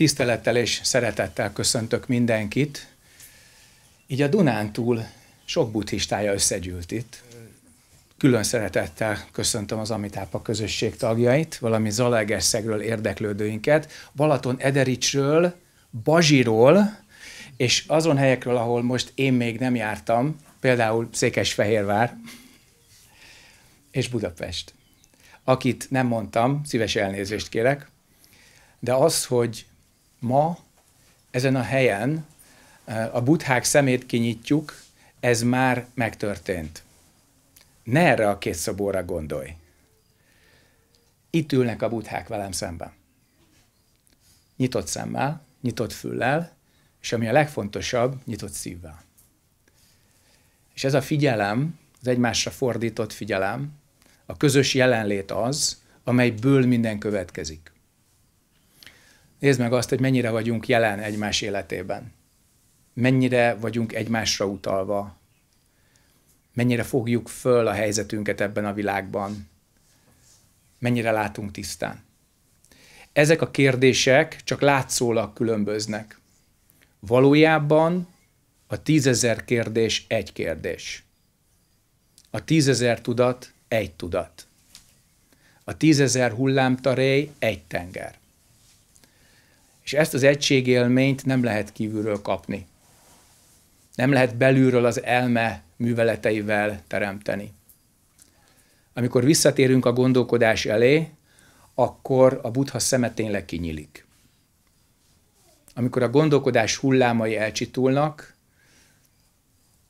Tisztelettel és szeretettel köszöntök mindenkit. Így a Dunántúl sok buddhistája összegyűlt itt. Külön szeretettel köszöntöm az Amitápa közösség tagjait, valami Zalaegerszegről érdeklődőinket, Balaton Edericsről, Bazsiról, és azon helyekről, ahol most én még nem jártam, például Székesfehérvár és Budapest. Akit nem mondtam, szíves elnézést kérek, de az, hogy ma ezen a helyen eh, a buthák szemét kinyitjuk, ez már megtörtént. Ne erre a két szobóra gondolj. Itt ülnek a buthák velem szemben. Nyitott szemmel, nyitott füllel, és ami a legfontosabb, nyitott szívvel. És ez a figyelem, az egymásra fordított figyelem, a közös jelenlét az, amelyből minden következik. Nézd meg azt, hogy mennyire vagyunk jelen egymás életében. Mennyire vagyunk egymásra utalva. Mennyire fogjuk föl a helyzetünket ebben a világban. Mennyire látunk tisztán. Ezek a kérdések csak látszólag különböznek. Valójában a tízezer kérdés egy kérdés. A tízezer tudat egy tudat. A tízezer hullámtaréj egy tenger. És ezt az egységélményt nem lehet kívülről kapni. Nem lehet belülről az elme műveleteivel teremteni. Amikor visszatérünk a gondolkodás elé, akkor a buddha szeme tényleg kinyílik. Amikor a gondolkodás hullámai elcsitulnak,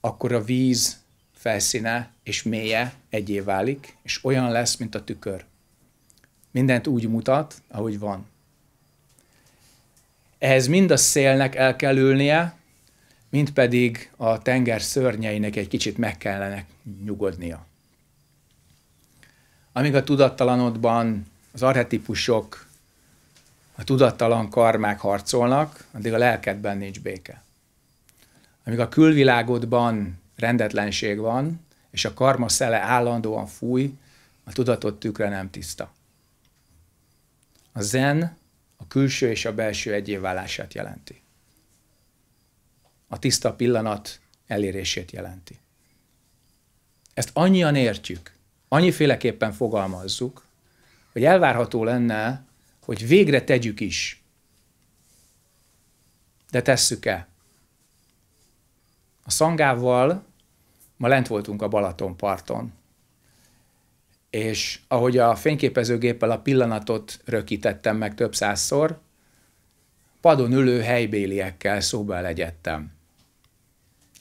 akkor a víz felszíne és mélye egyé válik, és olyan lesz, mint a tükör. Mindent úgy mutat, ahogy van. Ehhez mind a szélnek el kell ülnie, mint pedig a tenger szörnyeinek egy kicsit meg kellene nyugodnia. Amíg a tudattalanodban az arhetipusok, a tudattalan karmák harcolnak, addig a lelkedben nincs béke. Amíg a külvilágodban rendetlenség van, és a karma szele állandóan fúj, a tudatod tükre nem tiszta. A zen külső és a belső egyévválását jelenti. A tiszta pillanat elérését jelenti. Ezt annyian értjük, annyiféleképpen fogalmazzuk, hogy elvárható lenne, hogy végre tegyük is. De tesszük-e? A szangával ma lent voltunk a Balatonparton, és ahogy a fényképezőgéppel a pillanatot rökítettem meg több százszor, padon ülő helybéliekkel szóba legyettem,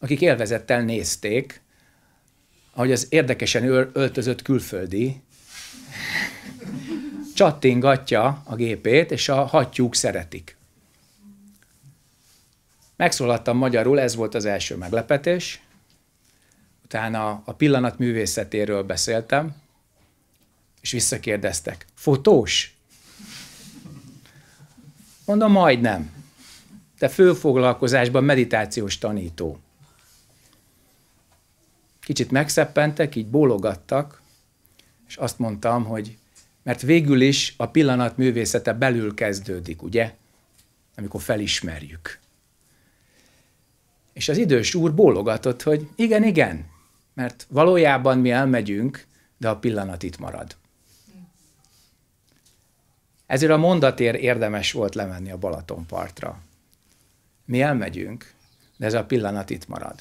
akik élvezettel nézték, ahogy az érdekesen öltözött külföldi csattingatja a gépét, és a hattyúk szeretik. Megszólaltam magyarul, ez volt az első meglepetés. Utána a pillanat művészetéről beszéltem, és visszakérdeztek, fotós? Mondom, majdnem. Te főfoglalkozásban meditációs tanító. Kicsit megszeppentek, így bólogattak, és azt mondtam, hogy mert végül is a pillanat művészete belül kezdődik, ugye? Amikor felismerjük. És az idős úr bólogatott, hogy igen, igen, mert valójában mi elmegyünk, de a pillanat itt marad. Ezért a mondatér érdemes volt lemenni a Balatonpartra. Mi elmegyünk, de ez a pillanat itt marad.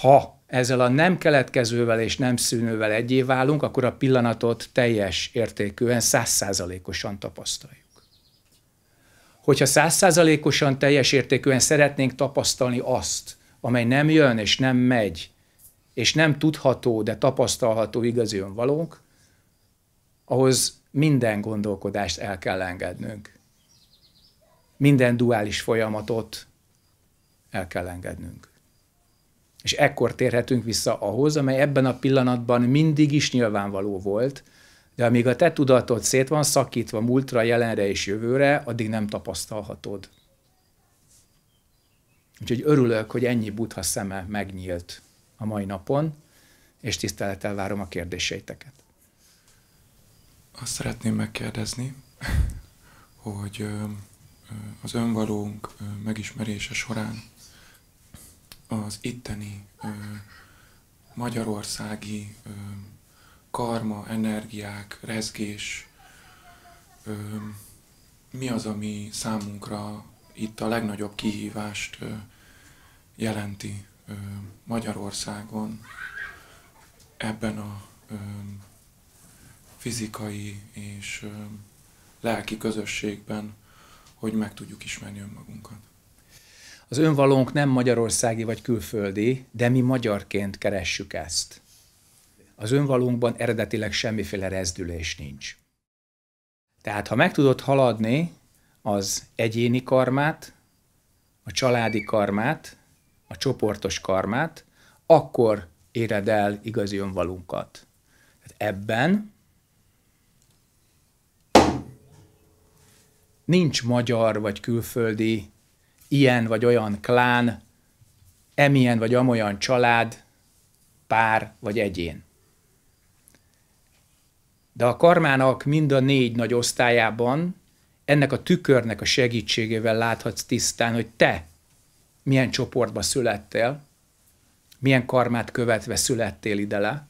Ha ezzel a nem keletkezővel és nem szűnővel egyé válunk, akkor a pillanatot teljes értékűen, százszázalékosan tapasztaljuk. Hogyha százszázalékosan teljes értékűen szeretnénk tapasztalni azt, amely nem jön és nem megy, és nem tudható, de tapasztalható igazi önvalónk, ahhoz minden gondolkodást el kell engednünk. Minden duális folyamatot el kell engednünk. És ekkor térhetünk vissza ahhoz, amely ebben a pillanatban mindig is nyilvánvaló volt, de amíg a te tudatod szét van szakítva múltra, jelenre és jövőre, addig nem tapasztalhatod. Úgyhogy örülök, hogy ennyi buddha szeme megnyílt a mai napon, és tisztelettel várom a kérdéseiteket. Azt szeretném megkérdezni, hogy az önvalónk megismerése során az itteni magyarországi karma, energiák, rezgés, mi az, ami számunkra itt a legnagyobb kihívást jelenti Magyarországon ebben a fizikai és lelki közösségben, hogy meg tudjuk ismerni önmagunkat. Az önvalónk nem magyarországi vagy külföldi, de mi magyarként keressük ezt. Az önvalónkban eredetileg semmiféle rezdülés nincs. Tehát ha meg tudod haladni az egyéni karmát, a családi karmát, a csoportos karmát, akkor éred el igazi önvalunkat. ebben nincs magyar vagy külföldi ilyen vagy olyan klán, emilyen vagy amolyan család, pár vagy egyén. De a karmának mind a négy nagy osztályában ennek a tükörnek a segítségével láthatsz tisztán, hogy te milyen csoportba születtél, milyen karmát követve születtél ide le,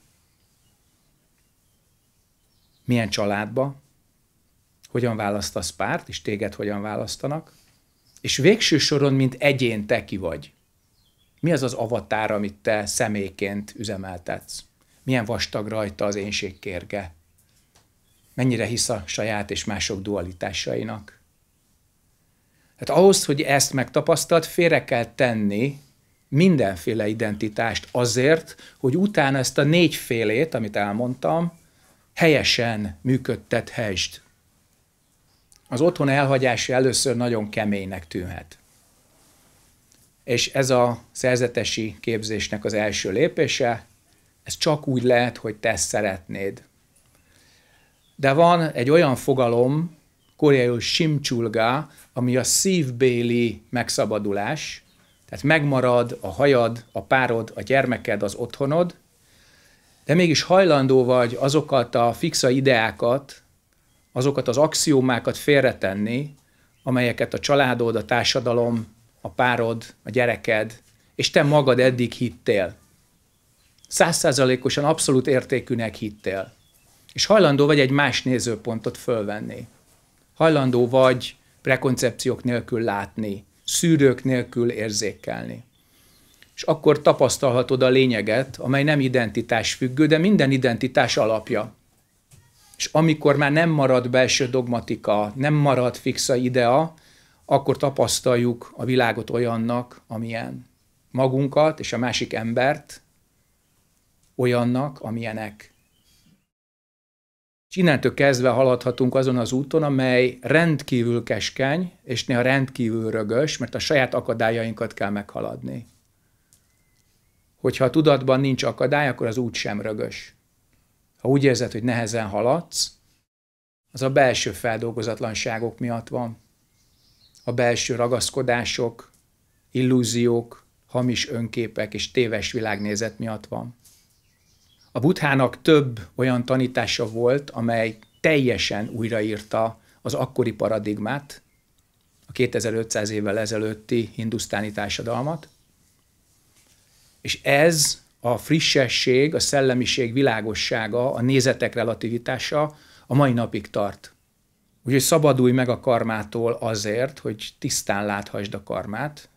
milyen családba, hogyan választasz párt, és téged hogyan választanak, és végső soron, mint egyén te ki vagy. Mi az az avatár, amit te személyként üzemeltetsz? Milyen vastag rajta az énség kérge? Mennyire hisz a saját és mások dualitásainak? Hát ahhoz, hogy ezt megtapasztalt, félre kell tenni mindenféle identitást azért, hogy utána ezt a négyfélét, amit elmondtam, helyesen működtethesd az otthon elhagyása először nagyon keménynek tűnhet. És ez a szerzetesi képzésnek az első lépése, ez csak úgy lehet, hogy te szeretnéd. De van egy olyan fogalom, koreaiul simcsulga, ami a szívbéli megszabadulás, tehát megmarad a hajad, a párod, a gyermeked, az otthonod, de mégis hajlandó vagy azokat a fixa ideákat, azokat az axiómákat félretenni, amelyeket a családod, a társadalom, a párod, a gyereked, és te magad eddig hittél. Százszázalékosan abszolút értékűnek hittél. És hajlandó vagy egy más nézőpontot fölvenni. Hajlandó vagy prekoncepciók nélkül látni, szűrők nélkül érzékelni. És akkor tapasztalhatod a lényeget, amely nem identitás függő, de minden identitás alapja és amikor már nem marad belső dogmatika, nem marad fixa idea, akkor tapasztaljuk a világot olyannak, amilyen magunkat és a másik embert olyannak, amilyenek. És innentől kezdve haladhatunk azon az úton, amely rendkívül keskeny, és néha rendkívül rögös, mert a saját akadályainkat kell meghaladni. Hogyha a tudatban nincs akadály, akkor az út sem rögös ha úgy érzed, hogy nehezen haladsz, az a belső feldolgozatlanságok miatt van. A belső ragaszkodások, illúziók, hamis önképek és téves világnézet miatt van. A Buthának több olyan tanítása volt, amely teljesen újraírta az akkori paradigmát, a 2500 évvel ezelőtti hindusztáni társadalmat, és ez a frissesség, a szellemiség világossága, a nézetek relativitása a mai napig tart. Úgyhogy szabadulj meg a karmától azért, hogy tisztán láthasd a karmát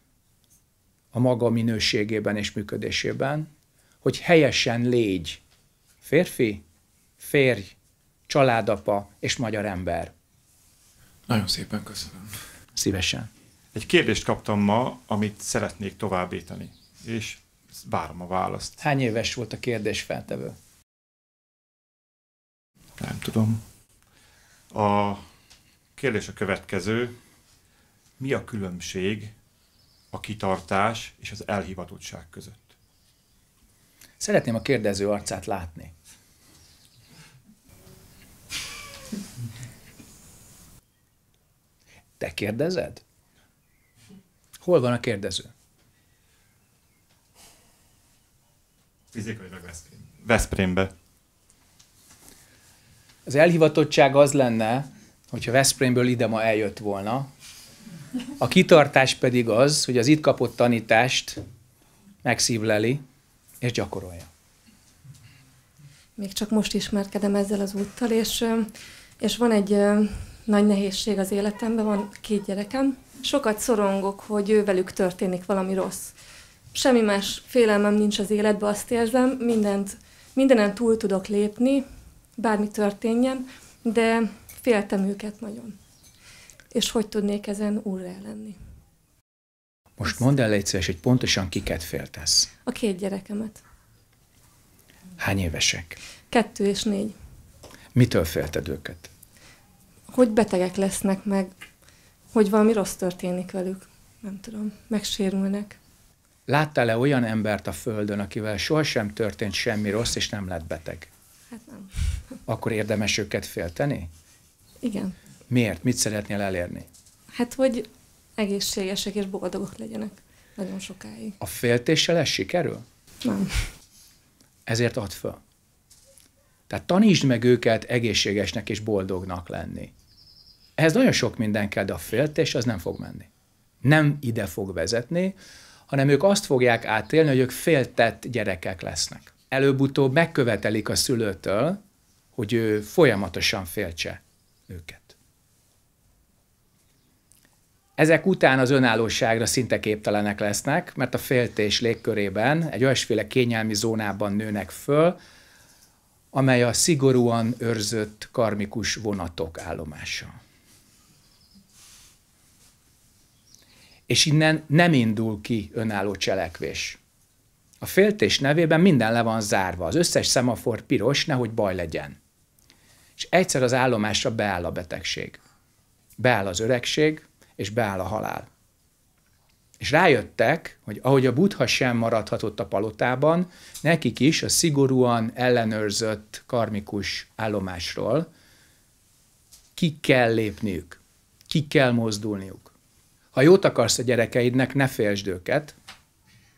a maga minőségében és működésében, hogy helyesen légy férfi, férj, családapa és magyar ember. Nagyon szépen köszönöm. Szívesen. Egy kérdést kaptam ma, amit szeretnék továbbítani, és várom a választ. Hány éves volt a kérdés feltevő? Nem tudom. A kérdés a következő. Mi a különbség a kitartás és az elhivatottság között? Szeretném a kérdező arcát látni. Te kérdezed? Hol van a kérdező? Fizikailag Veszprém. Veszprémbe. Az elhivatottság az lenne, hogyha Veszprémből ide ma eljött volna, a kitartás pedig az, hogy az itt kapott tanítást megszívleli és gyakorolja. Még csak most ismerkedem ezzel az úttal, és, és van egy nagy nehézség az életemben, van két gyerekem. Sokat szorongok, hogy velük történik valami rossz semmi más félelmem nincs az életben, azt érzem, mindent, mindenen túl tudok lépni, bármi történjen, de féltem őket nagyon. És hogy tudnék ezen úrrá lenni? Most mondd el egyszer, hogy pontosan kiket féltesz. A két gyerekemet. Hány évesek? Kettő és négy. Mitől félted őket? Hogy betegek lesznek meg, hogy valami rossz történik velük. Nem tudom, megsérülnek. Láttál-e olyan embert a Földön, akivel sohasem történt semmi rossz, és nem lett beteg? Hát nem. Akkor érdemes őket félteni? Igen. Miért? Mit szeretnél elérni? Hát, hogy egészségesek és boldogok legyenek nagyon sokáig. A féltéssel ez sikerül? Nem. Ezért add föl. Tehát tanítsd meg őket egészségesnek és boldognak lenni. Ehhez nagyon sok minden kell, de a féltés az nem fog menni. Nem ide fog vezetni, hanem ők azt fogják átélni, hogy ők féltett gyerekek lesznek. Előbb-utóbb megkövetelik a szülőtől, hogy ő folyamatosan féltse őket. Ezek után az önállóságra szinte képtelenek lesznek, mert a féltés légkörében egy olyasféle kényelmi zónában nőnek föl, amely a szigorúan őrzött karmikus vonatok állomása. és innen nem indul ki önálló cselekvés. A féltés nevében minden le van zárva, az összes szemafor piros, nehogy baj legyen. És egyszer az állomásra beáll a betegség. Beáll az öregség, és beáll a halál. És rájöttek, hogy ahogy a buddha sem maradhatott a palotában, nekik is a szigorúan ellenőrzött karmikus állomásról ki kell lépniük, ki kell mozdulniuk. Ha jót akarsz a gyerekeidnek, ne félsd őket,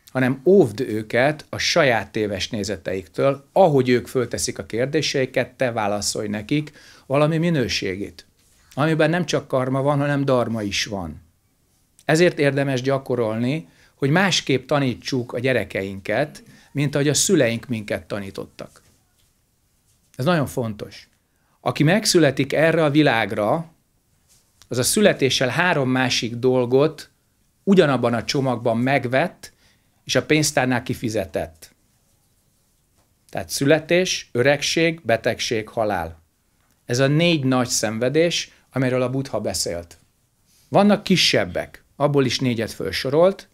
hanem óvd őket a saját téves nézeteiktől, ahogy ők fölteszik a kérdéseiket, te válaszolj nekik valami minőségét, amiben nem csak karma van, hanem darma is van. Ezért érdemes gyakorolni, hogy másképp tanítsuk a gyerekeinket, mint ahogy a szüleink minket tanítottak. Ez nagyon fontos. Aki megszületik erre a világra, az a születéssel három másik dolgot ugyanabban a csomagban megvett, és a pénztárnál kifizetett. Tehát születés, öregség, betegség, halál. Ez a négy nagy szenvedés, amiről a Buddha beszélt. Vannak kisebbek, abból is négyet felsorolt,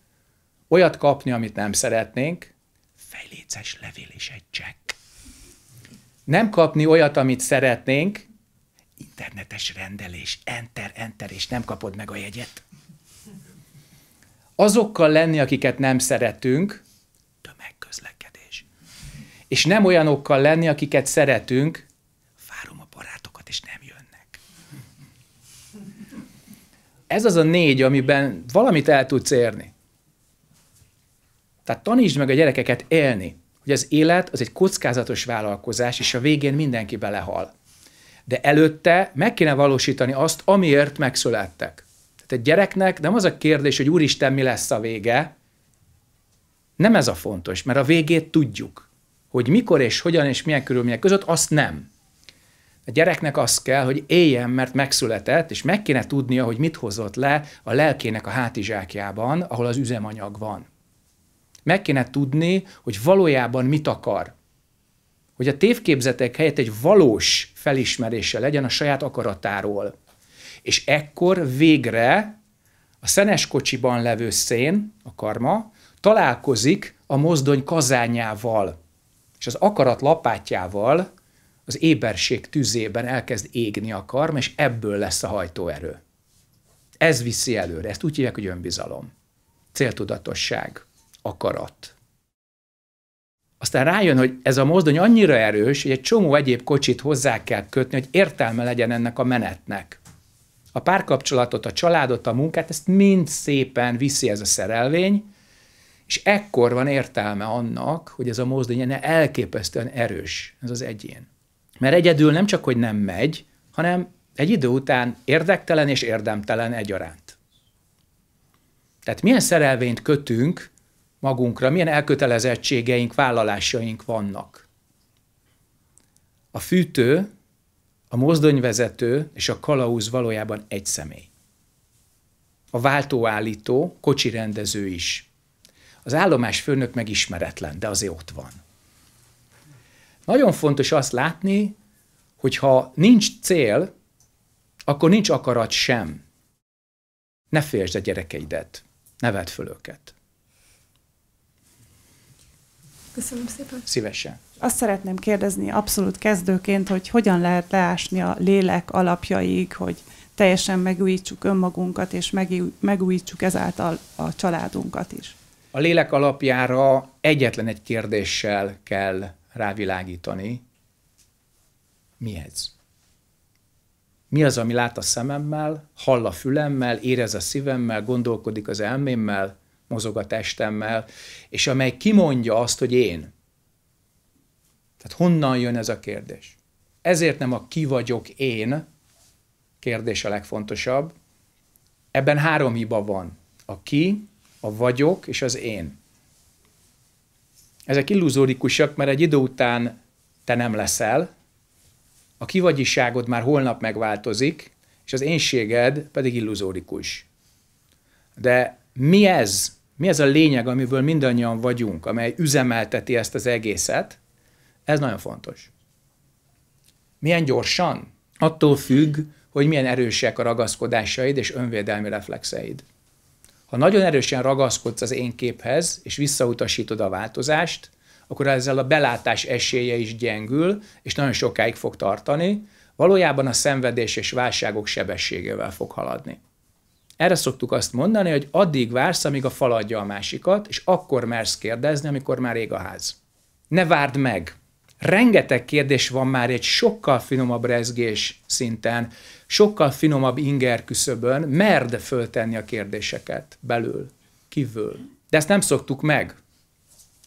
olyat kapni, amit nem szeretnénk, fejléces levél és egy csekk. Nem kapni olyat, amit szeretnénk, internetes rendelés, enter, enter, és nem kapod meg a jegyet. Azokkal lenni, akiket nem szeretünk, tömegközlekedés. És nem olyanokkal lenni, akiket szeretünk, várom a barátokat, és nem jönnek. Ez az a négy, amiben valamit el tudsz érni. Tehát tanítsd meg a gyerekeket élni, hogy az élet az egy kockázatos vállalkozás, és a végén mindenki belehal de előtte meg kéne valósítani azt, amiért megszülettek. Tehát egy gyereknek nem az a kérdés, hogy úristen, mi lesz a vége, nem ez a fontos, mert a végét tudjuk. Hogy mikor és hogyan és milyen körülmények között, azt nem. A gyereknek az kell, hogy éljen, mert megszületett, és meg kéne tudnia, hogy mit hozott le a lelkének a hátizsákjában, ahol az üzemanyag van. Meg kéne tudni, hogy valójában mit akar hogy a tévképzetek helyett egy valós felismerése legyen a saját akaratáról. És ekkor végre a szenes kocsiban levő szén, a karma, találkozik a mozdony kazányával, és az akarat lapátjával az éberség tüzében elkezd égni a karma, és ebből lesz a hajtóerő. Ez viszi előre, ezt úgy hívják, hogy önbizalom, céltudatosság, akarat aztán rájön, hogy ez a mozdony annyira erős, hogy egy csomó egyéb kocsit hozzá kell kötni, hogy értelme legyen ennek a menetnek. A párkapcsolatot, a családot, a munkát, ezt mind szépen viszi ez a szerelvény, és ekkor van értelme annak, hogy ez a mozdony elképesztően erős, ez az egyén. Mert egyedül nem csak, hogy nem megy, hanem egy idő után érdektelen és érdemtelen egyaránt. Tehát milyen szerelvényt kötünk magunkra, milyen elkötelezettségeink, vállalásaink vannak. A fűtő, a mozdonyvezető és a kalauz valójában egy személy. A váltóállító, kocsi rendező is. Az állomás főnök meg ismeretlen, de azért ott van. Nagyon fontos azt látni, hogy ha nincs cél, akkor nincs akarat sem. Ne félsd a gyerekeidet, ne vedd föl őket. Köszönöm szépen. Szívesen. Azt szeretném kérdezni abszolút kezdőként, hogy hogyan lehet leásni a lélek alapjaig, hogy teljesen megújítsuk önmagunkat, és megújítsuk ezáltal a családunkat is. A lélek alapjára egyetlen egy kérdéssel kell rávilágítani. Mi ez? Mi az, ami lát a szememmel, hall a fülemmel, érez a szívemmel, gondolkodik az elmémmel, mozog a testemmel, és amely kimondja azt, hogy én. Tehát honnan jön ez a kérdés? Ezért nem a ki vagyok én kérdés a legfontosabb. Ebben három hiba van. A ki, a vagyok és az én. Ezek illuzórikusak, mert egy idő után te nem leszel, a kivagyiságod már holnap megváltozik, és az énséged pedig illuzórikus. De mi ez, mi ez a lényeg, amiből mindannyian vagyunk, amely üzemelteti ezt az egészet, ez nagyon fontos. Milyen gyorsan? Attól függ, hogy milyen erősek a ragaszkodásaid és önvédelmi reflexeid. Ha nagyon erősen ragaszkodsz az én képhez, és visszautasítod a változást, akkor ezzel a belátás esélye is gyengül, és nagyon sokáig fog tartani, valójában a szenvedés és válságok sebességével fog haladni. Erre szoktuk azt mondani, hogy addig vársz, amíg a fal adja a másikat, és akkor mersz kérdezni, amikor már ég a ház. Ne várd meg! Rengeteg kérdés van már egy sokkal finomabb rezgés szinten, sokkal finomabb inger küszöbön, merd föltenni a kérdéseket belül, kívül. De ezt nem szoktuk meg.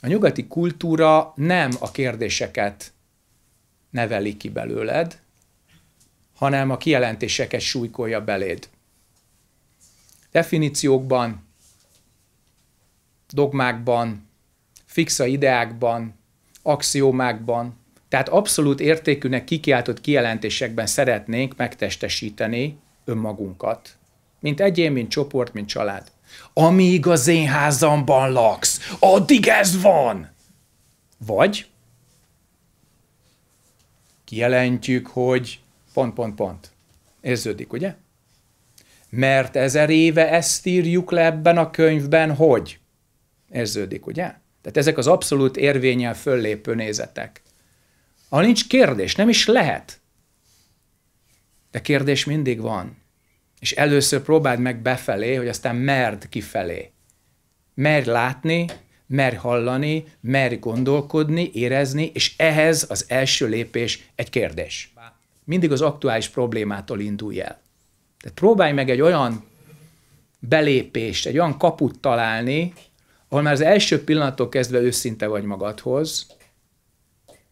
A nyugati kultúra nem a kérdéseket neveli ki belőled, hanem a kijelentéseket súlykolja beléd definíciókban, dogmákban, fixa ideákban, axiómákban, tehát abszolút értékűnek kikiáltott kijelentésekben szeretnénk megtestesíteni önmagunkat. Mint egyén, mint csoport, mint család. Amíg az én házamban laksz, addig ez van! Vagy kijelentjük, hogy pont, pont, pont. Érződik, ugye? Mert ezer éve ezt írjuk le ebben a könyvben, hogy érződik, ugye? Tehát ezek az abszolút érvényel föllépő nézetek. Ha nincs kérdés, nem is lehet. De kérdés mindig van. És először próbáld meg befelé, hogy aztán merd kifelé. Merj látni, merj hallani, merj gondolkodni, érezni, és ehhez az első lépés egy kérdés. Mindig az aktuális problémától indulj el. Tehát próbálj meg egy olyan belépést, egy olyan kaput találni, ahol már az első pillanattól kezdve őszinte vagy magadhoz,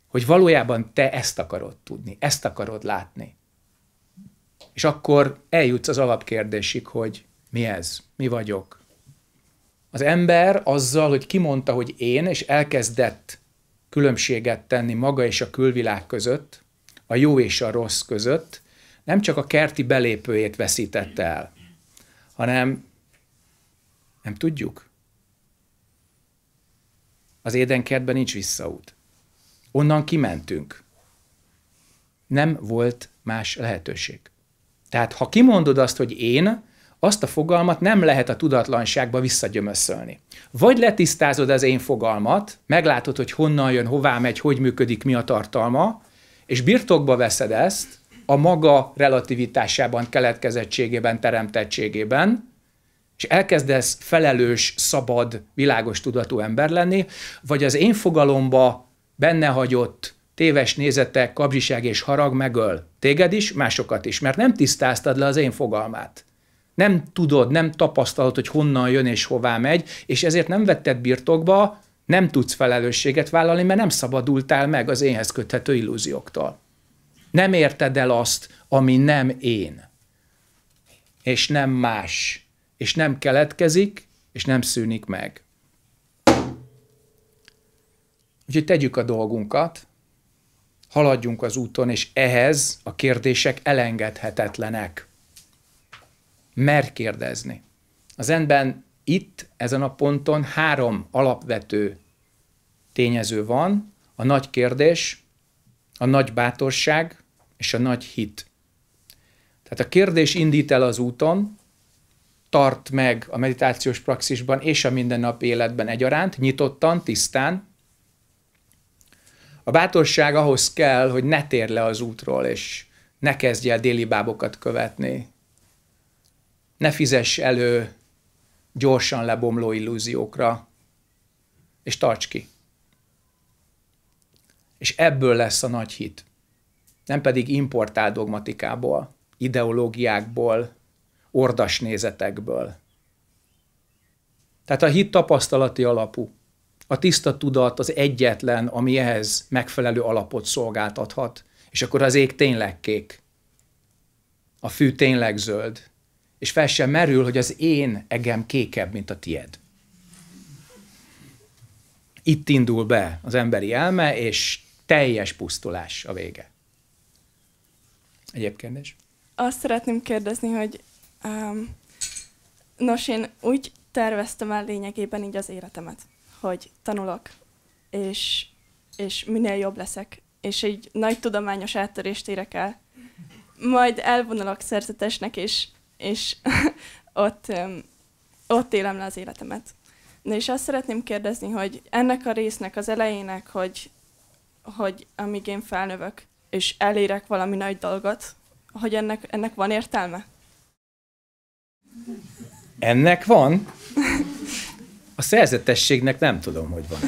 hogy valójában te ezt akarod tudni, ezt akarod látni. És akkor eljutsz az alapkérdésig, hogy mi ez, mi vagyok. Az ember azzal, hogy kimondta, hogy én, és elkezdett különbséget tenni maga és a külvilág között, a jó és a rossz között, nem csak a kerti belépőjét veszítette el, hanem nem tudjuk. Az édenkertben nincs visszaút. Onnan kimentünk. Nem volt más lehetőség. Tehát ha kimondod azt, hogy én, azt a fogalmat nem lehet a tudatlanságba visszagyömöszölni. Vagy letisztázod az én fogalmat, meglátod, hogy honnan jön, hová megy, hogy működik, mi a tartalma, és birtokba veszed ezt, a maga relativitásában, keletkezettségében, teremtettségében, és elkezdesz felelős, szabad, világos tudatú ember lenni, vagy az én fogalomba benne hagyott téves nézetek, kapzsiság és harag megöl téged is, másokat is, mert nem tisztáztad le az én fogalmát. Nem tudod, nem tapasztalod, hogy honnan jön és hová megy, és ezért nem vetted birtokba, nem tudsz felelősséget vállalni, mert nem szabadultál meg az énhez köthető illúzióktól. Nem érted el azt, ami nem én, és nem más, és nem keletkezik, és nem szűnik meg. Úgyhogy tegyük a dolgunkat, haladjunk az úton, és ehhez a kérdések elengedhetetlenek. Mer kérdezni. Az enben itt, ezen a ponton három alapvető tényező van, a nagy kérdés, a nagy bátorság és a nagy hit. Tehát a kérdés indít el az úton, tart meg a meditációs praxisban és a mindennap életben egyaránt, nyitottan, tisztán. A bátorság ahhoz kell, hogy ne tér le az útról, és ne kezdj el déli bábokat követni. Ne fizess elő gyorsan lebomló illúziókra, és tarts ki. És ebből lesz a nagy hit nem pedig importált dogmatikából, ideológiákból, ordas nézetekből. Tehát a hit tapasztalati alapú. A tiszta tudat az egyetlen, ami ehhez megfelelő alapot szolgáltathat, és akkor az ég tényleg kék. A fű tényleg zöld. És fel sem merül, hogy az én egem kékebb, mint a tied. Itt indul be az emberi elme, és teljes pusztulás a vége. Egyéb kérdés? Azt szeretném kérdezni, hogy um, nos, én úgy terveztem el lényegében így az életemet, hogy tanulok, és, és minél jobb leszek, és egy nagy tudományos áttörést érek el. Majd elvonulok szerzetesnek, és, és ott, um, ott élem le az életemet. Na és azt szeretném kérdezni, hogy ennek a résznek, az elejének, hogy, hogy amíg én felnövök, és elérek valami nagy dolgot, hogy ennek, ennek van értelme? Ennek van? A szerzetességnek nem tudom, hogy van.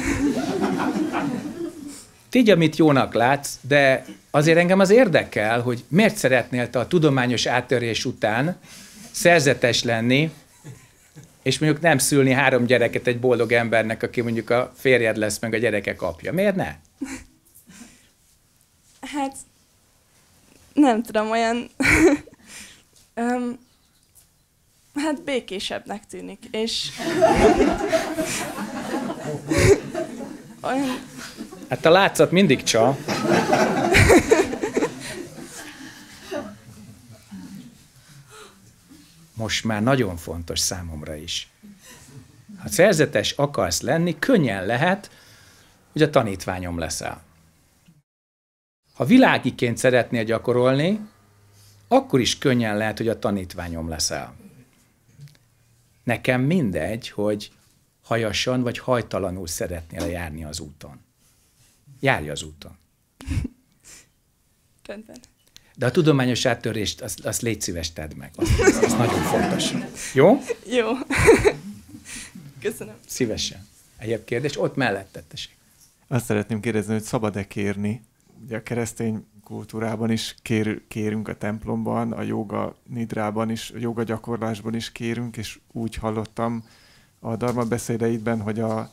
Tégy, amit jónak látsz, de azért engem az érdekel, hogy miért szeretnél te a tudományos áttörés után szerzetes lenni, és mondjuk nem szülni három gyereket egy boldog embernek, aki mondjuk a férjed lesz, meg a gyerekek kapja. Miért ne? Hát nem tudom, olyan um, hát békésebbnek tűnik, és olyan... Hát a látszat mindig csa. Most már nagyon fontos számomra is. Ha szerzetes akarsz lenni, könnyen lehet, hogy a tanítványom leszel. Ha világiként szeretnél gyakorolni, akkor is könnyen lehet, hogy a tanítványom leszel. Nekem mindegy, hogy hajasan vagy hajtalanul szeretnél járni az úton. Járj az úton. Rendben. De a tudományos áttörést, azt, az légy szíves tedd meg. az, az nagyon fontos. Jó? Jó. Köszönöm. Szívesen. Egyéb kérdés, ott mellett tettesek. Azt szeretném kérdezni, hogy szabad-e kérni ugye a keresztény kultúrában is kér, kérünk a templomban, a joga nidrában is, a joga gyakorlásban is kérünk, és úgy hallottam a Dharma beszédeidben, hogy a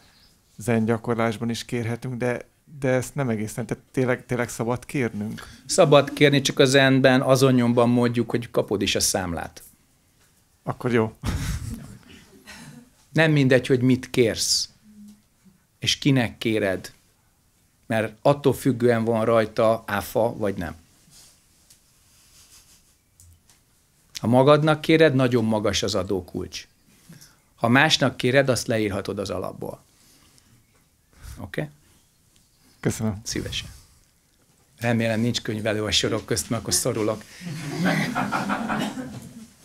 zen gyakorlásban is kérhetünk, de de ezt nem egészen, tehát tényleg, tényleg szabad kérnünk? Szabad kérni, csak az zenben azon nyomban mondjuk, hogy kapod is a számlát. Akkor jó. Nem mindegy, hogy mit kérsz, és kinek kéred mert attól függően van rajta áfa, vagy nem. Ha magadnak kéred, nagyon magas az adókulcs. Ha másnak kéred, azt leírhatod az alapból. Oké? Okay? Köszönöm. Szívesen. Remélem nincs könyvelő a sorok közt, mert akkor szorulok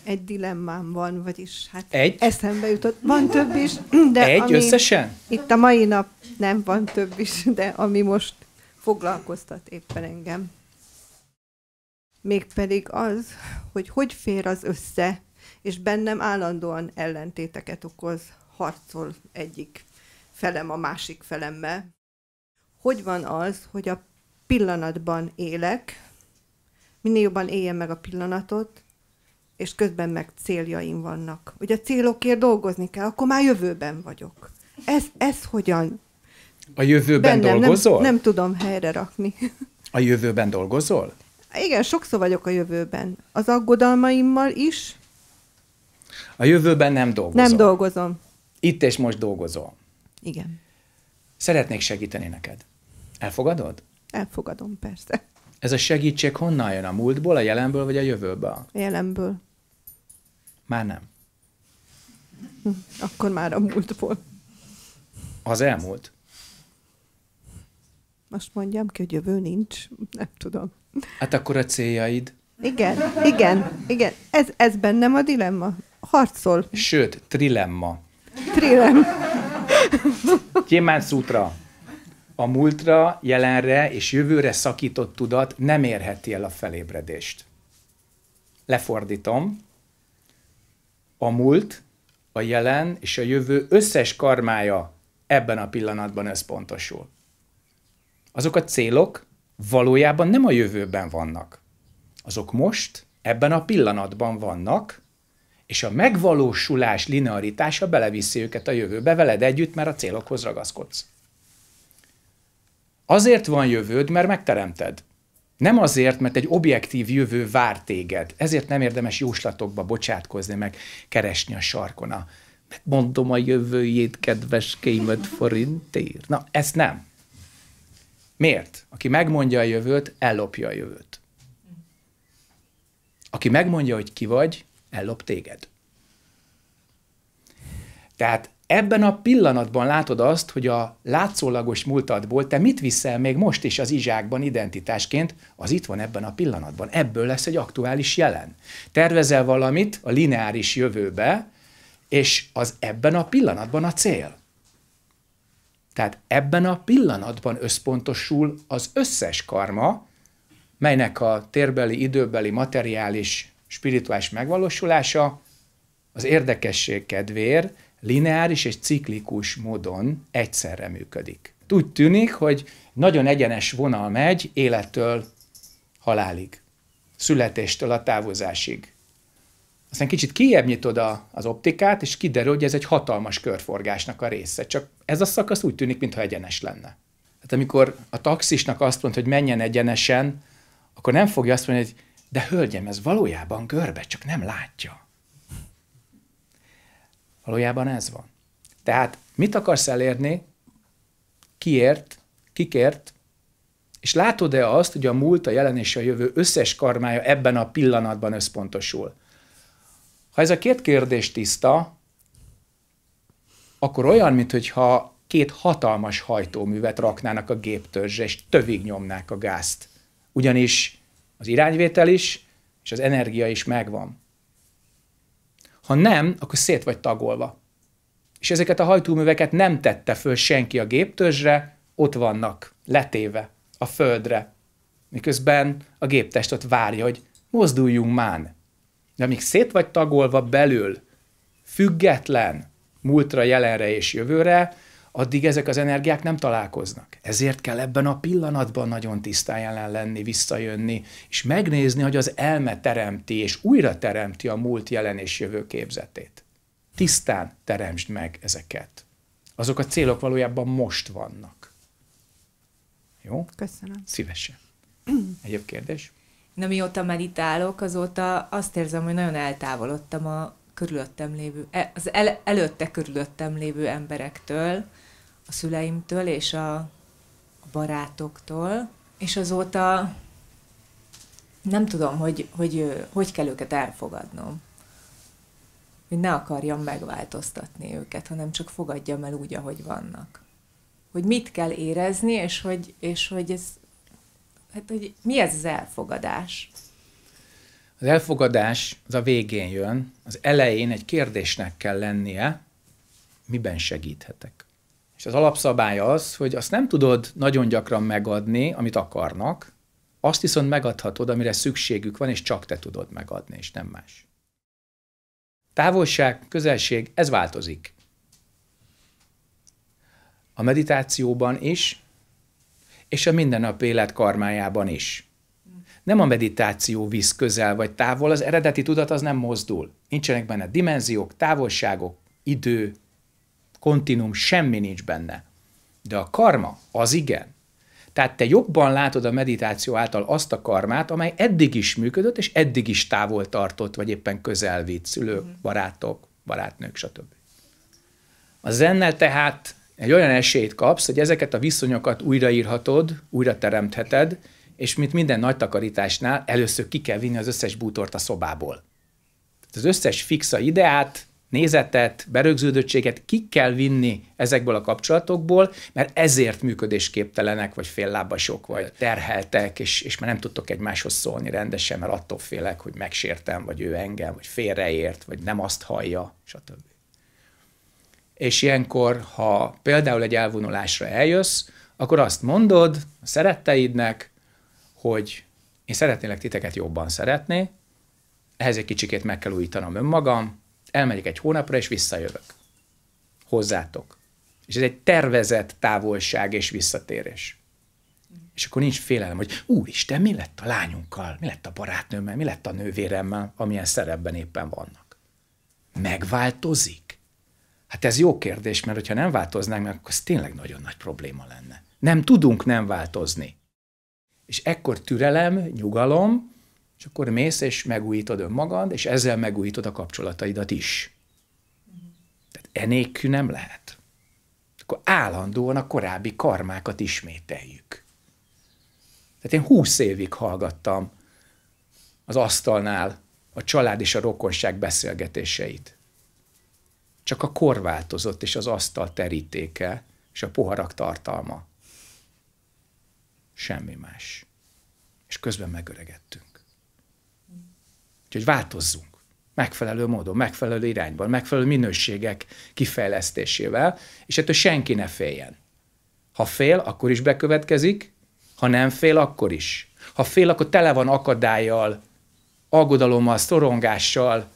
egy dilemmám van, vagyis hát egy? eszembe jutott. Van több is, de Egy ami összesen? Itt a mai nap nem van több is, de ami most foglalkoztat éppen engem. Mégpedig az, hogy hogy fér az össze, és bennem állandóan ellentéteket okoz, harcol egyik felem a másik felemmel. Hogy van az, hogy a pillanatban élek, minél jobban éljem meg a pillanatot, és közben meg céljaim vannak, hogy a célokért dolgozni kell, akkor már jövőben vagyok. Ez, ez hogyan? A jövőben Bennem, dolgozol? Nem, nem tudom helyre rakni. A jövőben dolgozol? Igen, sokszor vagyok a jövőben. Az aggodalmaimmal is. A jövőben nem dolgozom. Nem dolgozom. Itt és most dolgozol. Igen. Szeretnék segíteni neked. Elfogadod? Elfogadom, persze. Ez a segítség honnan jön? A múltból, a jelenből vagy a jövőből? A jelenből. Már nem. Akkor már a múltból. Az elmúlt. Most mondjam ki, hogy jövő nincs, nem tudom. Hát akkor a céljaid. Igen, igen, igen. Ez, ez bennem a dilemma. Harcol. Sőt, trilemma. Trilem. Gyémán szútra. A múltra, jelenre és jövőre szakított tudat nem érheti el a felébredést. Lefordítom a múlt, a jelen és a jövő összes karmája ebben a pillanatban összpontosul. Azok a célok valójában nem a jövőben vannak. Azok most, ebben a pillanatban vannak, és a megvalósulás linearitása beleviszi őket a jövőbe veled együtt, mert a célokhoz ragaszkodsz. Azért van jövőd, mert megteremted. Nem azért, mert egy objektív jövő vár téged, ezért nem érdemes jóslatokba bocsátkozni, meg keresni a sarkon a mondom a jövőjét, kedves kémet forintért. Na, ezt nem. Miért? Aki megmondja a jövőt, ellopja a jövőt. Aki megmondja, hogy ki vagy, ellop téged. Tehát Ebben a pillanatban látod azt, hogy a látszólagos múltadból te mit viszel még most is az izsákban identitásként, az itt van ebben a pillanatban. Ebből lesz egy aktuális jelen. Tervezel valamit a lineáris jövőbe, és az ebben a pillanatban a cél. Tehát ebben a pillanatban összpontosul az összes karma, melynek a térbeli, időbeli, materiális, spirituális megvalósulása az érdekesség kedvéért lineáris és ciklikus módon egyszerre működik. Úgy tűnik, hogy nagyon egyenes vonal megy élettől halálig, születéstől a távozásig. Aztán kicsit kiebb nyitod az optikát, és kiderül, hogy ez egy hatalmas körforgásnak a része. Csak ez a szakasz úgy tűnik, mintha egyenes lenne. Tehát amikor a taxisnak azt mondta, hogy menjen egyenesen, akkor nem fogja azt mondani, hogy de hölgyem, ez valójában görbe, csak nem látja. Valójában ez van. Tehát mit akarsz elérni, kiért, kikért, és látod-e azt, hogy a múlt, a jelen és a jövő összes karmája ebben a pillanatban összpontosul? Ha ez a két kérdés tiszta, akkor olyan, mintha két hatalmas hajtóművet raknának a géptörzsre, és tövig nyomnák a gázt. Ugyanis az irányvétel is, és az energia is megvan. Ha nem, akkor szét vagy tagolva. És ezeket a hajtóműveket nem tette föl senki a géptörzsre, ott vannak, letéve, a földre. Miközben a géptest ott várja, hogy mozduljunk már. De amíg szét vagy tagolva belül, független, múltra, jelenre és jövőre, addig ezek az energiák nem találkoznak. Ezért kell ebben a pillanatban nagyon tisztán jelen lenni, visszajönni, és megnézni, hogy az elme teremti és újra teremti a múlt, jelen és jövő képzetét. Tisztán teremtsd meg ezeket. Azok a célok valójában most vannak. Jó? Köszönöm. Szívesen. Egyéb kérdés? Na, mióta meditálok, azóta azt érzem, hogy nagyon eltávolodtam a körülöttem lévő, e, az el, előtte körülöttem lévő emberektől, a szüleimtől és a, barátoktól, és azóta nem tudom, hogy, hogy hogy kell őket elfogadnom. Hogy ne akarjam megváltoztatni őket, hanem csak fogadjam el úgy, ahogy vannak. Hogy mit kell érezni, és hogy, és hogy ez, hát hogy mi ez az elfogadás? Az elfogadás az a végén jön, az elején egy kérdésnek kell lennie, miben segíthetek. És az alapszabály az, hogy azt nem tudod nagyon gyakran megadni, amit akarnak, azt viszont megadhatod, amire szükségük van, és csak te tudod megadni, és nem más. Távolság, közelség, ez változik. A meditációban is, és a mindennapi élet karmájában is. Nem a meditáció visz közel vagy távol, az eredeti tudat az nem mozdul. Nincsenek benne dimenziók, távolságok, idő, kontinum, semmi nincs benne. De a karma, az igen. Tehát te jobban látod a meditáció által azt a karmát, amely eddig is működött, és eddig is távol tartott, vagy éppen közel vitt szülők, mhm. barátok, barátnők, stb. A zennel tehát egy olyan esélyt kapsz, hogy ezeket a viszonyokat újraírhatod, újra teremtheted, és mint minden nagy takarításnál, először ki kell vinni az összes bútort a szobából. Az összes fixa ideát nézetet, berögződöttséget ki kell vinni ezekből a kapcsolatokból, mert ezért működésképtelenek, vagy féllábasok, vagy terheltek, és, és már nem tudtok egymáshoz szólni rendesen, mert attól félek, hogy megsértem, vagy ő engem, vagy félreért, vagy nem azt hallja, stb. És ilyenkor, ha például egy elvonulásra eljössz, akkor azt mondod a szeretteidnek, hogy én szeretnélek titeket jobban szeretni, ehhez egy kicsikét meg kell újítanom önmagam, elmegyek egy hónapra, és visszajövök. Hozzátok. És ez egy tervezett távolság és visszatérés. És akkor nincs félelem, hogy úristen, mi lett a lányunkkal, mi lett a barátnőmmel, mi lett a nővéremmel, amilyen szerepben éppen vannak. Megváltozik? Hát ez jó kérdés, mert hogyha nem változnánk meg, akkor ez tényleg nagyon nagy probléma lenne. Nem tudunk nem változni. És ekkor türelem, nyugalom, és akkor mész és megújítod önmagad, és ezzel megújítod a kapcsolataidat is. Tehát enélkül nem lehet. Akkor állandóan a korábbi karmákat ismételjük. Tehát én húsz évig hallgattam az asztalnál a család és a rokonság beszélgetéseit. Csak a kor változott, és az asztal terítéke, és a poharak tartalma. Semmi más. És közben megöregettünk. Úgyhogy változzunk. Megfelelő módon, megfelelő irányban, megfelelő minőségek kifejlesztésével, és ettől senki ne féljen. Ha fél, akkor is bekövetkezik, ha nem fél, akkor is. Ha fél, akkor tele van akadályjal, aggodalommal, szorongással,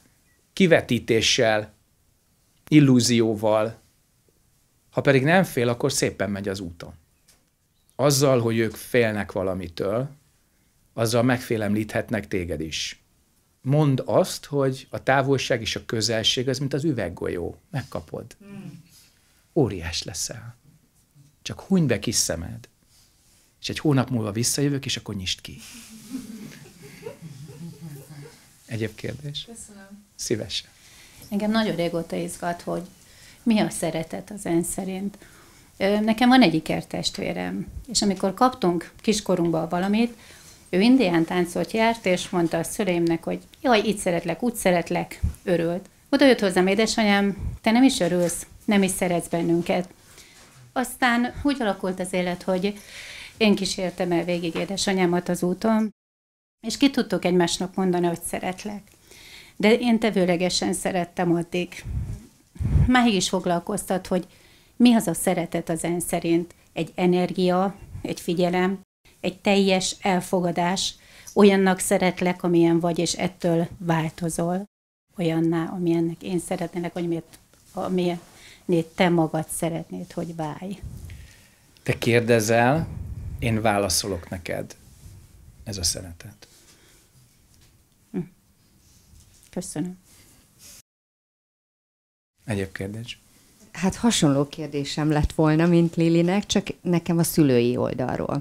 kivetítéssel, illúzióval. Ha pedig nem fél, akkor szépen megy az úton. Azzal, hogy ők félnek valamitől, azzal megfélemlíthetnek téged is mond azt, hogy a távolság és a közelség az, mint az üveggolyó. Megkapod. Hmm. Óriás leszel. Csak huny be kis szemed. És egy hónap múlva visszajövök, és akkor nyisd ki. Egyéb kérdés? Köszönöm. Szívesen. Engem nagyon régóta izgat, hogy mi a szeretet az en szerint. Nekem van egy ikertestvérem, és amikor kaptunk kiskorunkban valamit, ő indián táncot járt, és mondta a szüleimnek, hogy jaj, itt szeretlek, úgy szeretlek, örült. Oda jött hozzám édesanyám, te nem is örülsz, nem is szeretsz bennünket. Aztán úgy alakult az élet, hogy én kísértem el végig édesanyámat az úton, és ki tudtuk egymásnak mondani, hogy szeretlek. De én tevőlegesen szerettem addig. Máig is foglalkoztat, hogy mi az a szeretet az en szerint? Egy energia, egy figyelem, egy teljes elfogadás. Olyannak szeretlek, amilyen vagy, és ettől változol olyanná, amilyennek én szeretnélek, vagy miért, amilyenné te magad szeretnéd, hogy válj. Te kérdezel, én válaszolok neked. Ez a szeretet. Hm. Köszönöm. Egyéb kérdés? Hát hasonló kérdésem lett volna, mint Lilinek, csak nekem a szülői oldalról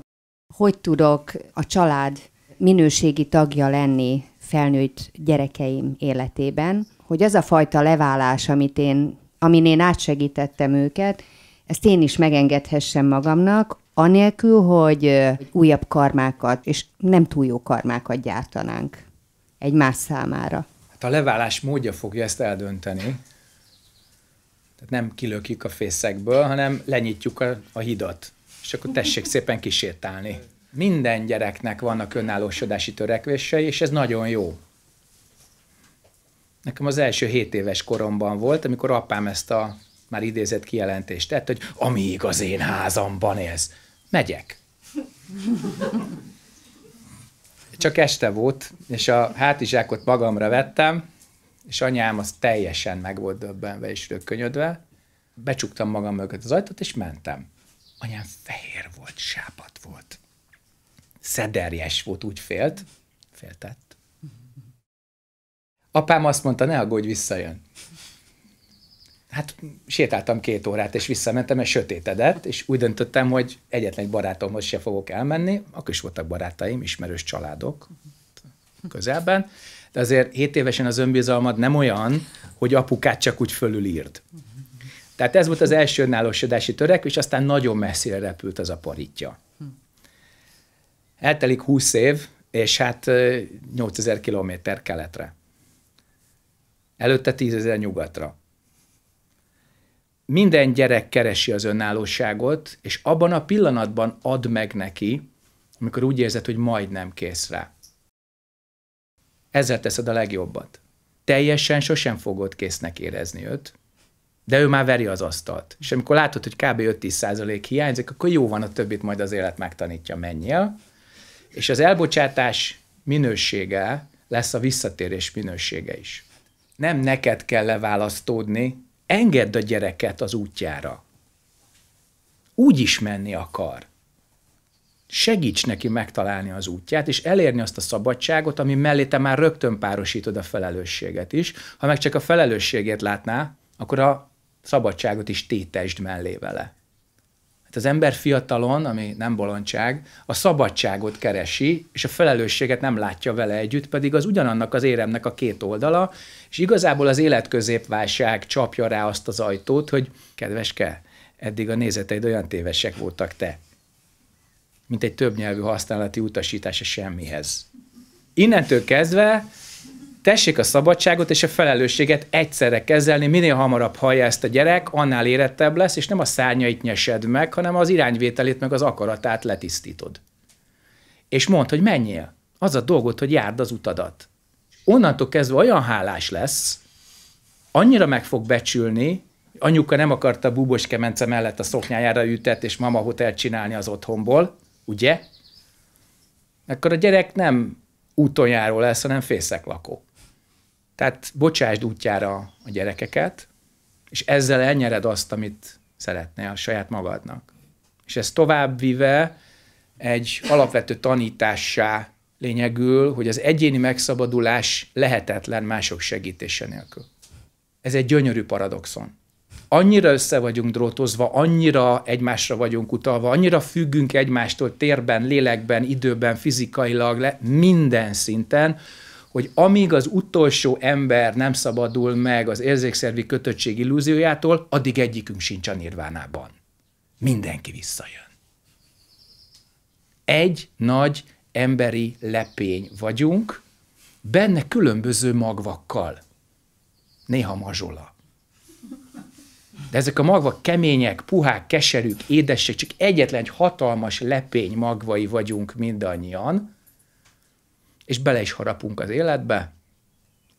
hogy tudok a család minőségi tagja lenni felnőtt gyerekeim életében, hogy az a fajta leválás, amit én, amin én átsegítettem őket, ezt én is megengedhessem magamnak, anélkül, hogy újabb karmákat, és nem túl jó karmákat gyártanánk egymás számára. Hát a leválás módja fogja ezt eldönteni. Tehát nem kilökjük a fészekből, hanem lenyitjuk a, a hidat és akkor tessék szépen kisétálni. Minden gyereknek vannak önállósodási törekvései, és ez nagyon jó. Nekem az első 7 éves koromban volt, amikor apám ezt a már idézett kijelentést tett, hogy amíg az én házamban ez, megyek. Csak este volt, és a hátizsákot magamra vettem, és anyám az teljesen meg volt döbbenve és rökönyödve. Becsuktam magam mögött az ajtót, és mentem. Anyám fehér volt, sápat volt. Szederjes volt, úgy félt. Féltett. Apám azt mondta, ne aggódj, visszajön. Hát sétáltam két órát, és visszamentem, mert sötétedett, és úgy döntöttem, hogy egyetlen egy barátomhoz se fogok elmenni. Akkor is voltak barátaim, ismerős családok közelben, de azért hét évesen az önbizalmad nem olyan, hogy apukát csak úgy fölülírd. Tehát ez volt az első önállósodási törekvés, aztán nagyon messzire repült az a parítja. Hm. Eltelik 20 év, és hát 8000 kilométer keletre. Előtte 000 nyugatra. Minden gyerek keresi az önállóságot, és abban a pillanatban ad meg neki, amikor úgy érzed, hogy majdnem kész rá. Ezzel teszed a legjobbat. Teljesen sosem fogod késznek érezni őt, de ő már veri az asztalt. És amikor látod, hogy kb. 5-10 hiányzik, akkor jó van, a többit majd az élet megtanítja, menjél. És az elbocsátás minősége lesz a visszatérés minősége is. Nem neked kell leválasztódni, engedd a gyereket az útjára. Úgy is menni akar. Segíts neki megtalálni az útját, és elérni azt a szabadságot, ami mellé te már rögtön párosítod a felelősséget is. Ha meg csak a felelősségét látná, akkor a szabadságot is tétesd mellé vele. Hát az ember fiatalon, ami nem bolondság, a szabadságot keresi, és a felelősséget nem látja vele együtt, pedig az ugyanannak az éremnek a két oldala, és igazából az életközépválság csapja rá azt az ajtót, hogy kedveske, eddig a nézeteid olyan tévesek voltak te, mint egy többnyelvű használati utasítása semmihez. Innentől kezdve tessék a szabadságot és a felelősséget egyszerre kezelni, minél hamarabb hallja ezt a gyerek, annál érettebb lesz, és nem a szárnyait nyesed meg, hanem az irányvételét meg az akaratát letisztítod. És mondd, hogy menjél. Az a dolgot, hogy járd az utadat. Onnantól kezdve olyan hálás lesz, annyira meg fog becsülni, anyuka nem akarta búbos kemence mellett a szoknyájára ütett és mama hotel csinálni az otthonból, ugye? Akkor a gyerek nem úton járó lesz, hanem fészek lakó. Tehát bocsásd útjára a gyerekeket, és ezzel elnyered azt, amit szeretnél a saját magadnak. És ezt vive egy alapvető tanítássá lényegül, hogy az egyéni megszabadulás lehetetlen mások segítése nélkül. Ez egy gyönyörű paradoxon. Annyira össze vagyunk drótozva, annyira egymásra vagyunk utalva, annyira függünk egymástól térben, lélekben, időben, fizikailag, le, minden szinten, hogy amíg az utolsó ember nem szabadul meg az érzékszervi kötöttség illúziójától, addig egyikünk sincs a nirvánában. Mindenki visszajön. Egy nagy emberi lepény vagyunk, benne különböző magvakkal. Néha mazsola. De ezek a magvak kemények, puhák, keserűk, édesek, csak egyetlen egy hatalmas lepény magvai vagyunk mindannyian, és bele is harapunk az életbe,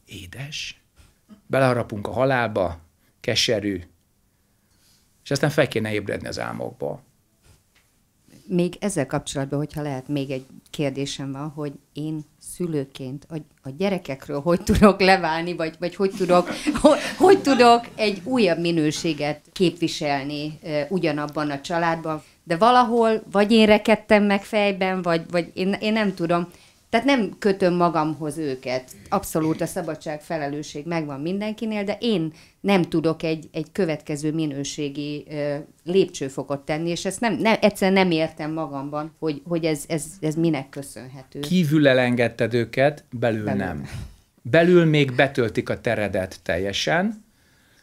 édes, beleharapunk a halálba, keserű, és aztán fel kéne ébredni az álmokba. Még ezzel kapcsolatban, hogyha lehet, még egy kérdésem van, hogy én szülőként a, a gyerekekről hogy tudok leválni, vagy, vagy hogy, tudok, hogy, hogy tudok egy újabb minőséget képviselni e, ugyanabban a családban, de valahol vagy én rekedtem meg fejben, vagy, vagy én, én nem tudom. Tehát nem kötöm magamhoz őket. Abszolút a szabadság, felelősség megvan mindenkinél, de én nem tudok egy, egy következő minőségi ö, lépcsőfokot tenni, és ezt nem, nem, egyszerűen nem értem magamban, hogy, hogy ez, ez, ez minek köszönhető. Kívül elengedted őket, belül, belül nem. Belül még betöltik a teredet teljesen,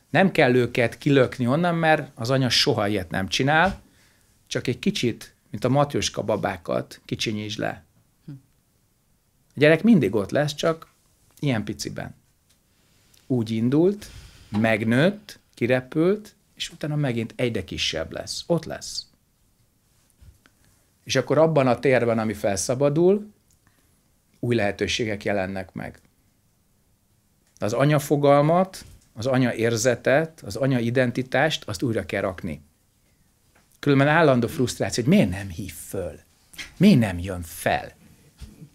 nem kell őket kilökni onnan, mert az anya soha ilyet nem csinál, csak egy kicsit, mint a matyoska babákat, kicsinyítsd le a gyerek mindig ott lesz, csak ilyen piciben. Úgy indult, megnőtt, kirepült, és utána megint egyre kisebb lesz. Ott lesz. És akkor abban a térben, ami felszabadul, új lehetőségek jelennek meg. Az anya fogalmat, az anya érzetet, az anya identitást, azt újra kell rakni. Különben állandó frusztráció, hogy miért nem hív föl? Miért nem jön fel?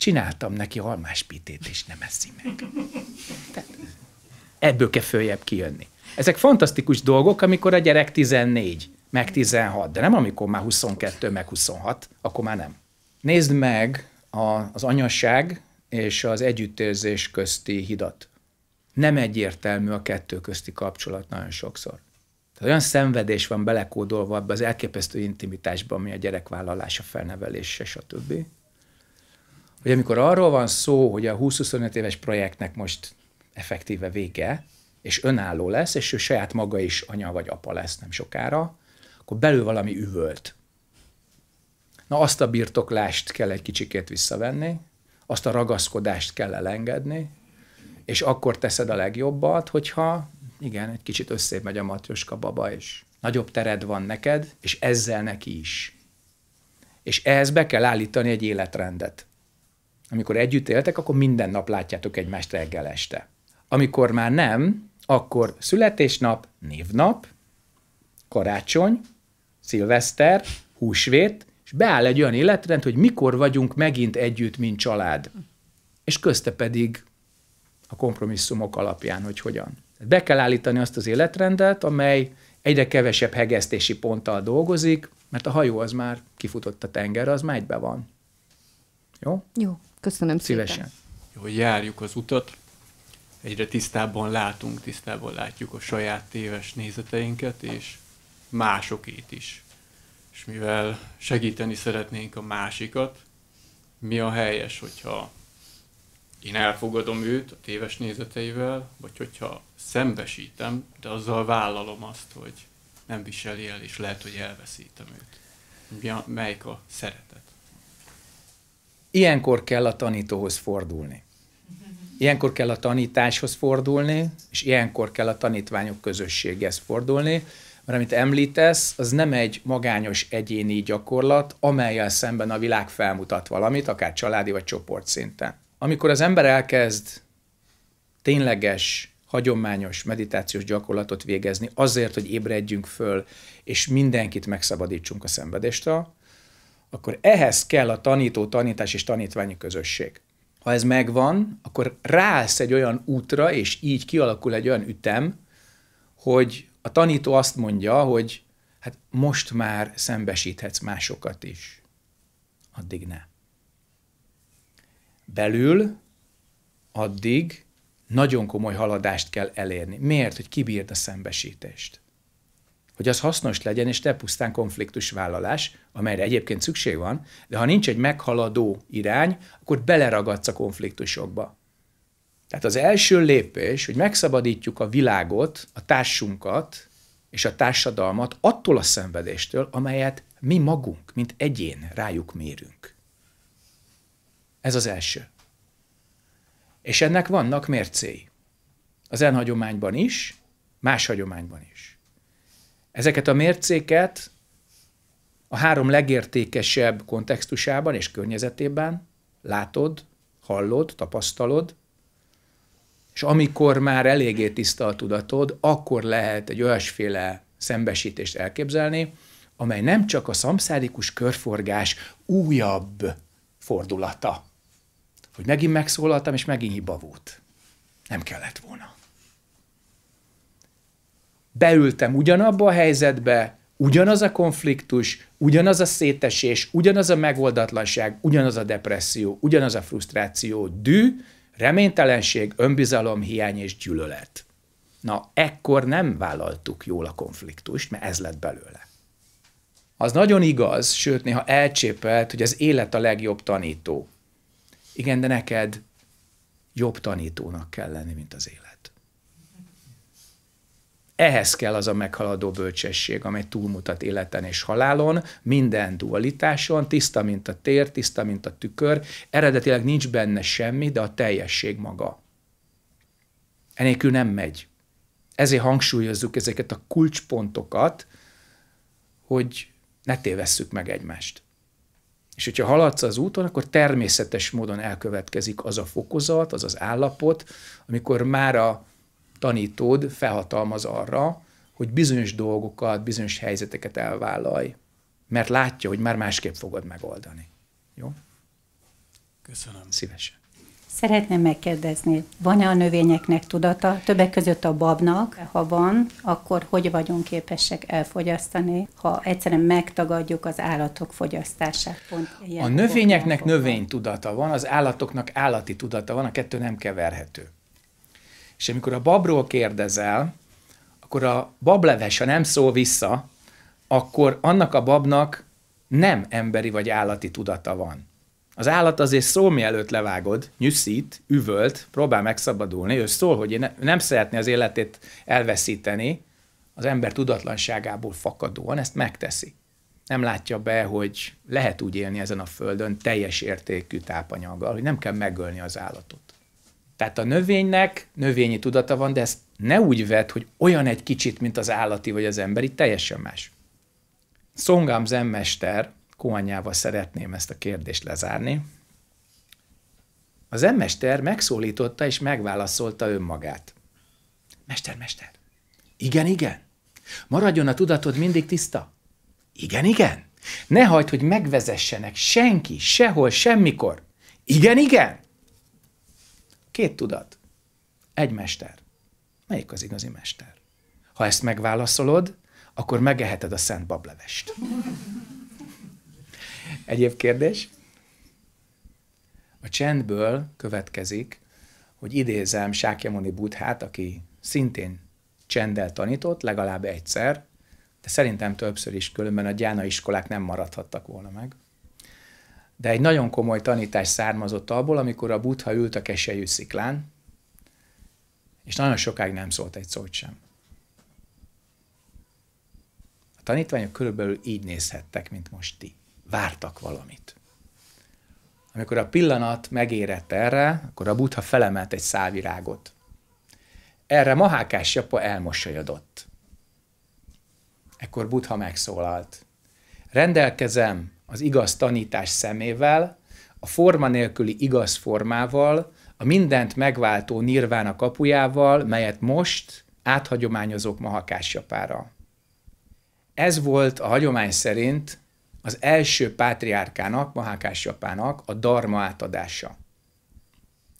csináltam neki almáspitét, és nem eszi meg. Tehát ebből kell följebb kijönni. Ezek fantasztikus dolgok, amikor a gyerek 14, meg 16, de nem amikor már 22, meg 26, akkor már nem. Nézd meg a, az anyaság és az együttérzés közti hidat. Nem egyértelmű a kettő közti kapcsolat nagyon sokszor. Tehát olyan szenvedés van belekódolva ebbe az elképesztő intimitásba, ami a gyerekvállalása, felnevelése, stb hogy amikor arról van szó, hogy a 20-25 éves projektnek most effektíve vége, és önálló lesz, és ő saját maga is anya vagy apa lesz nem sokára, akkor belül valami üvölt. Na azt a birtoklást kell egy kicsikét visszavenni, azt a ragaszkodást kell elengedni, és akkor teszed a legjobbat, hogyha igen, egy kicsit összébb megy a matyoska baba, és nagyobb tered van neked, és ezzel neki is. És ehhez be kell állítani egy életrendet. Amikor együtt éltek, akkor minden nap látjátok egymást reggel este. Amikor már nem, akkor születésnap, névnap, karácsony, szilveszter, húsvét, és beáll egy olyan életrend, hogy mikor vagyunk megint együtt, mint család. És közte pedig a kompromisszumok alapján, hogy hogyan. Be kell állítani azt az életrendet, amely egyre kevesebb hegesztési ponttal dolgozik, mert a hajó az már kifutott a tenger, az már egybe van. Jó? Jó. Köszönöm Szívesen. szépen. Szívesen. Hogy járjuk az utat, egyre tisztábban látunk, tisztában látjuk a saját téves nézeteinket, és másokét is. És mivel segíteni szeretnénk a másikat, mi a helyes, hogyha én elfogadom őt a téves nézeteivel, vagy hogyha szembesítem, de azzal vállalom azt, hogy nem viseli el, és lehet, hogy elveszítem őt. Mi a, melyik a szeretet? Ilyenkor kell a tanítóhoz fordulni. Ilyenkor kell a tanításhoz fordulni, és ilyenkor kell a tanítványok közösséghez fordulni, mert amit említesz, az nem egy magányos egyéni gyakorlat, amelyel szemben a világ felmutat valamit, akár családi vagy csoport szinten. Amikor az ember elkezd tényleges hagyományos meditációs gyakorlatot végezni azért, hogy ébredjünk föl, és mindenkit megszabadítsunk a szenvedéstől, akkor ehhez kell a tanító, tanítás és tanítványi közösség. Ha ez megvan, akkor rász egy olyan útra, és így kialakul egy olyan ütem, hogy a tanító azt mondja, hogy hát most már szembesíthetsz másokat is. Addig ne. Belül addig nagyon komoly haladást kell elérni. Miért? Hogy kibírd a szembesítést hogy az hasznos legyen, és ne pusztán konfliktusvállalás, amelyre egyébként szükség van, de ha nincs egy meghaladó irány, akkor beleragadsz a konfliktusokba. Tehát az első lépés, hogy megszabadítjuk a világot, a társunkat és a társadalmat attól a szenvedéstől, amelyet mi magunk, mint egyén rájuk mérünk. Ez az első. És ennek vannak mércéi. Az enhagyományban is, más hagyományban is. Ezeket a mércéket a három legértékesebb kontextusában és környezetében látod, hallod, tapasztalod, és amikor már eléggé tiszta a tudatod, akkor lehet egy olyasféle szembesítést elképzelni, amely nem csak a szamszárikus körforgás újabb fordulata, hogy megint megszólaltam, és megint hiba volt. Nem kellett volna beültem ugyanabba a helyzetbe, ugyanaz a konfliktus, ugyanaz a szétesés, ugyanaz a megoldatlanság, ugyanaz a depresszió, ugyanaz a frusztráció, dű, reménytelenség, önbizalom, hiány és gyűlölet. Na, ekkor nem vállaltuk jól a konfliktust, mert ez lett belőle. Az nagyon igaz, sőt néha elcsépelt, hogy az élet a legjobb tanító. Igen, de neked jobb tanítónak kell lenni, mint az élet. Ehhez kell az a meghaladó bölcsesség, amely túlmutat életen és halálon, minden dualitáson, tiszta, mint a tér, tiszta, mint a tükör, eredetileg nincs benne semmi, de a teljesség maga. Enélkül nem megy. Ezért hangsúlyozzuk ezeket a kulcspontokat, hogy ne tévesszük meg egymást. És hogyha haladsz az úton, akkor természetes módon elkövetkezik az a fokozat, az az állapot, amikor már a tanítód felhatalmaz arra, hogy bizonyos dolgokat, bizonyos helyzeteket elvállalj, mert látja, hogy már másképp fogod megoldani. Jó? Köszönöm. Szívesen. Szeretném megkérdezni, van-e a növényeknek tudata, többek között a babnak? Ha van, akkor hogy vagyunk képesek elfogyasztani, ha egyszerűen megtagadjuk az állatok fogyasztását? Pont a növényeknek tudata van, az állatoknak állati tudata van, a kettő nem keverhető. És amikor a babról kérdezel, akkor a bableves, ha nem szól vissza, akkor annak a babnak nem emberi vagy állati tudata van. Az állat azért szól, mielőtt levágod, nyűszít, üvölt, próbál megszabadulni, ő szól, hogy ne, nem szeretné az életét elveszíteni, az ember tudatlanságából fakadóan ezt megteszi. Nem látja be, hogy lehet úgy élni ezen a földön teljes értékű tápanyaggal, hogy nem kell megölni az állatot. Tehát a növénynek növényi tudata van, de ezt ne úgy vedd, hogy olyan egy kicsit, mint az állati vagy az emberi, teljesen más. Szongám zenmester, Koanyával szeretném ezt a kérdést lezárni. Az zenmester megszólította és megválaszolta önmagát. Mester, mester, igen, igen. Maradjon a tudatod mindig tiszta. Igen, igen. Ne hagyd, hogy megvezessenek senki, sehol, semmikor. Igen, igen. Két tudat. Egy mester. Melyik az igazi mester? Ha ezt megválaszolod, akkor megeheted a szent bablevest. Egyéb kérdés? A csendből következik, hogy idézem Sákyamuni Budhát, aki szintén csenddel tanított, legalább egyszer, de szerintem többször is, különben a gyána iskolák nem maradhattak volna meg de egy nagyon komoly tanítás származott abból, amikor a buddha ült a keselyű sziklán, és nagyon sokáig nem szólt egy szót sem. A tanítványok körülbelül így nézhettek, mint most ti. Vártak valamit. Amikor a pillanat megérett erre, akkor a buddha felemelt egy szávirágot. Erre Mahákás Japa elmosolyodott. Ekkor buddha megszólalt. Rendelkezem az igaz tanítás szemével, a forma nélküli igaz formával, a mindent megváltó a kapujával, melyet most áthagyományozok ma Ez volt a hagyomány szerint az első pátriárkának, Mahákássapának a darma átadása.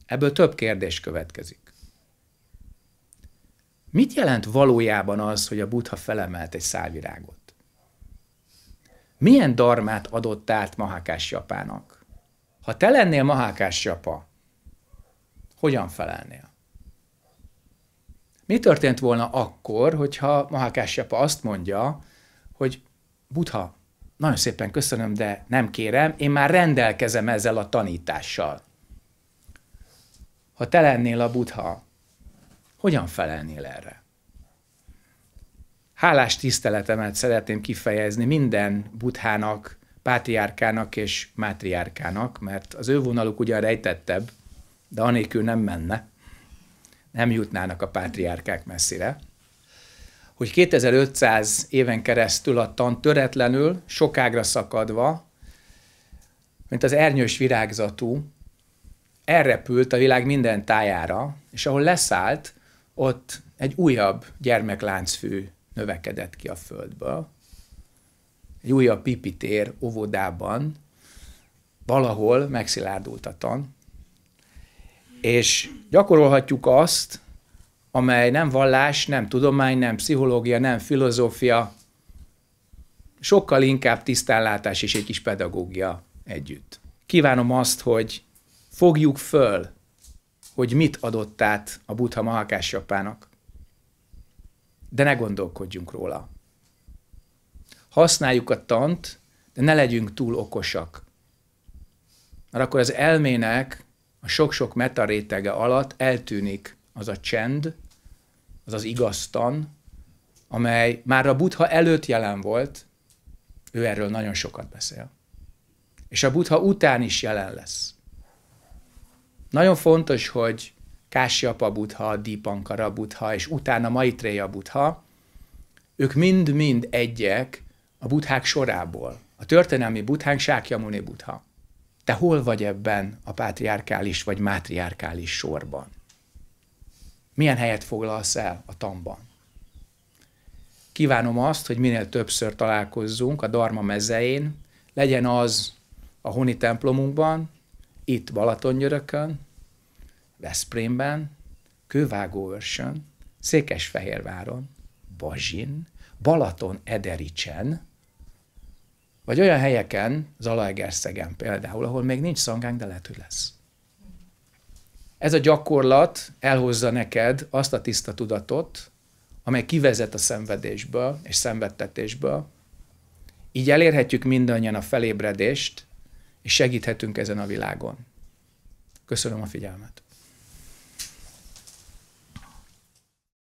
Ebből több kérdés következik. Mit jelent valójában az, hogy a buddha felemelt egy szálvirágot? milyen darmát adott át Mahákás Japának? Ha te lennél Mahákás Japa, hogyan felelnél? Mi történt volna akkor, hogyha Mahákás Japa azt mondja, hogy Butha, nagyon szépen köszönöm, de nem kérem, én már rendelkezem ezzel a tanítással. Ha te lennél a Butha, hogyan felelnél erre? Hálás tiszteletemet szeretném kifejezni minden buthának, pátriárkának és mátriárkának, mert az ő vonaluk ugyan rejtettebb, de anélkül nem menne. Nem jutnának a pátriárkák messzire. Hogy 2500 éven keresztül a tan töretlenül, sokágra szakadva, mint az ernyős virágzatú, elrepült a világ minden tájára, és ahol leszállt, ott egy újabb gyermekláncfű növekedett ki a földből. Egy újabb pipitér óvodában valahol megszilárdult a tan, és gyakorolhatjuk azt, amely nem vallás, nem tudomány, nem pszichológia, nem filozófia, sokkal inkább tisztánlátás és egy kis pedagógia együtt. Kívánom azt, hogy fogjuk föl, hogy mit adott át a Buddha Mahakás Japának, de ne gondolkodjunk róla. Használjuk a tant, de ne legyünk túl okosak. Mert akkor az elmének a sok-sok metarétege alatt eltűnik az a csend, az az igaztan, amely már a Buddha előtt jelen volt, ő erről nagyon sokat beszél. És a Buddha után is jelen lesz. Nagyon fontos, hogy Kásiapa Budha, Dipankara Budha, és utána Maitreya Budha, ők mind-mind egyek a buthák sorából. A történelmi buthánk Sákyamuni Budha. Te hol vagy ebben a pátriárkális vagy mátriárkális sorban? Milyen helyet foglalsz el a tamban? Kívánom azt, hogy minél többször találkozzunk a Dharma mezején, legyen az a honi templomunkban, itt Balatongyörökön, Veszprémben, Kővágóörsön, Székesfehérváron, Bazsin, Balaton Edericsen, vagy olyan helyeken, Zalaegerszegen például, ahol még nincs szangánk, de lehet, hogy lesz. Ez a gyakorlat elhozza neked azt a tiszta tudatot, amely kivezet a szenvedésből és szenvedtetésből. Így elérhetjük mindannyian a felébredést, és segíthetünk ezen a világon. Köszönöm a figyelmet.